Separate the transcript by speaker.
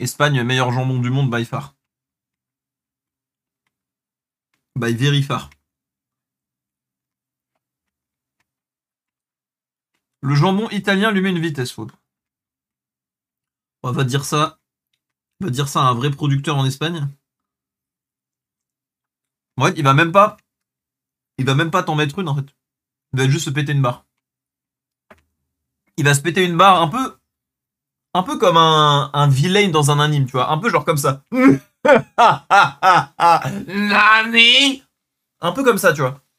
Speaker 1: Espagne, meilleur jambon du monde by far. By very far. Le jambon italien lui met une vitesse, faute. On va dire ça. On va dire ça à un vrai producteur en Espagne. En il va même pas. Il va même pas t'en mettre une en fait. Il va juste
Speaker 2: se péter une barre. Il va se péter une barre un peu un peu comme un, un vilain dans un anime, tu vois, un peu genre comme ça. Nani Un peu comme ça, tu vois.